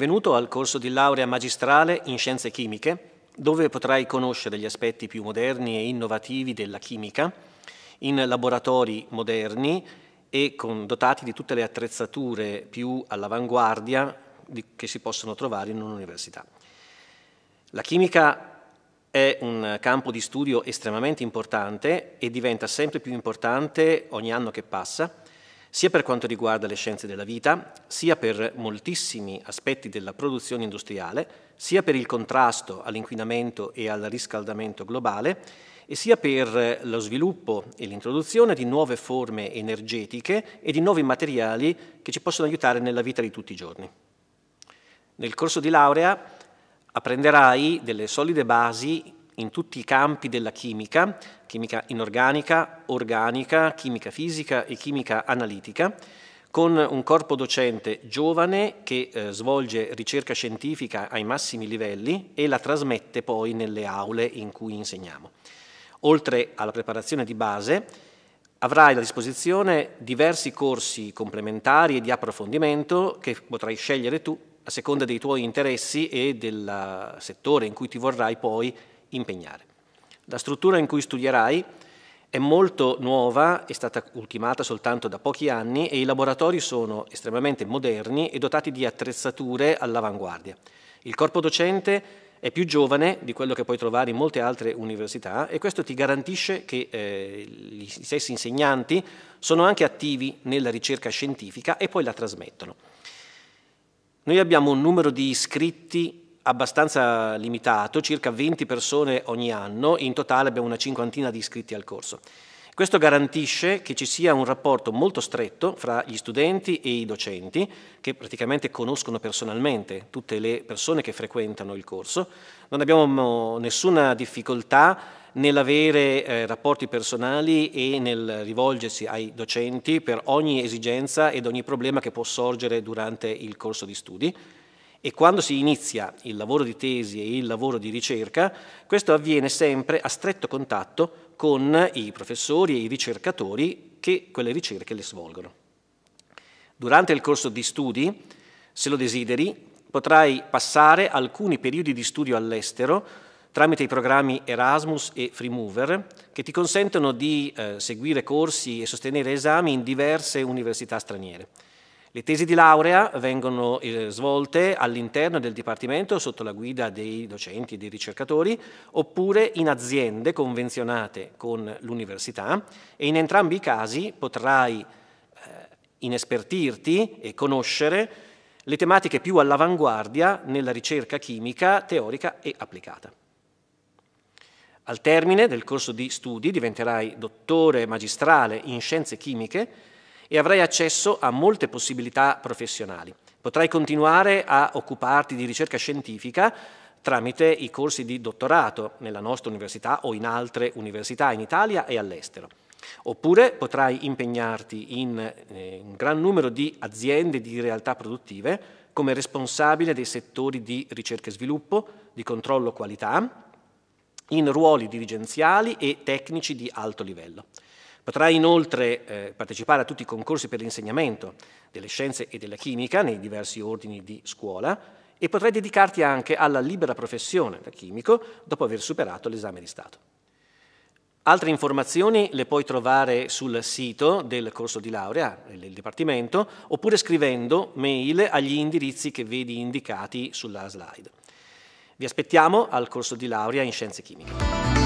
benvenuto al corso di laurea magistrale in Scienze Chimiche, dove potrai conoscere gli aspetti più moderni e innovativi della chimica in laboratori moderni e con, dotati di tutte le attrezzature più all'avanguardia di, che si possono trovare in un'università. La chimica è un campo di studio estremamente importante e diventa sempre più importante ogni anno che passa sia per quanto riguarda le scienze della vita, sia per moltissimi aspetti della produzione industriale, sia per il contrasto all'inquinamento e al riscaldamento globale, e sia per lo sviluppo e l'introduzione di nuove forme energetiche e di nuovi materiali che ci possono aiutare nella vita di tutti i giorni. Nel corso di laurea apprenderai delle solide basi in tutti i campi della chimica, chimica inorganica, organica, chimica fisica e chimica analitica, con un corpo docente giovane che eh, svolge ricerca scientifica ai massimi livelli e la trasmette poi nelle aule in cui insegniamo. Oltre alla preparazione di base, avrai a disposizione diversi corsi complementari e di approfondimento che potrai scegliere tu a seconda dei tuoi interessi e del settore in cui ti vorrai poi impegnare. La struttura in cui studierai è molto nuova, è stata ultimata soltanto da pochi anni e i laboratori sono estremamente moderni e dotati di attrezzature all'avanguardia. Il corpo docente è più giovane di quello che puoi trovare in molte altre università e questo ti garantisce che eh, gli stessi insegnanti sono anche attivi nella ricerca scientifica e poi la trasmettono. Noi abbiamo un numero di iscritti abbastanza limitato, circa 20 persone ogni anno, in totale abbiamo una cinquantina di iscritti al corso. Questo garantisce che ci sia un rapporto molto stretto fra gli studenti e i docenti, che praticamente conoscono personalmente tutte le persone che frequentano il corso. Non abbiamo nessuna difficoltà nell'avere eh, rapporti personali e nel rivolgersi ai docenti per ogni esigenza ed ogni problema che può sorgere durante il corso di studi. E quando si inizia il lavoro di tesi e il lavoro di ricerca, questo avviene sempre a stretto contatto con i professori e i ricercatori che quelle ricerche le svolgono. Durante il corso di studi, se lo desideri, potrai passare alcuni periodi di studio all'estero tramite i programmi Erasmus e Free Mover, che ti consentono di eh, seguire corsi e sostenere esami in diverse università straniere. Le tesi di laurea vengono eh, svolte all'interno del Dipartimento sotto la guida dei docenti e dei ricercatori oppure in aziende convenzionate con l'università e in entrambi i casi potrai eh, inespertirti e conoscere le tematiche più all'avanguardia nella ricerca chimica teorica e applicata. Al termine del corso di studi diventerai dottore magistrale in scienze chimiche e avrai accesso a molte possibilità professionali. Potrai continuare a occuparti di ricerca scientifica tramite i corsi di dottorato nella nostra università o in altre università in Italia e all'estero. Oppure potrai impegnarti in eh, un gran numero di aziende, di realtà produttive, come responsabile dei settori di ricerca e sviluppo, di controllo qualità, in ruoli dirigenziali e tecnici di alto livello. Potrà inoltre eh, partecipare a tutti i concorsi per l'insegnamento delle scienze e della chimica nei diversi ordini di scuola e potrai dedicarti anche alla libera professione da chimico dopo aver superato l'esame di Stato. Altre informazioni le puoi trovare sul sito del corso di laurea del Dipartimento oppure scrivendo mail agli indirizzi che vedi indicati sulla slide. Vi aspettiamo al corso di laurea in Scienze Chimiche.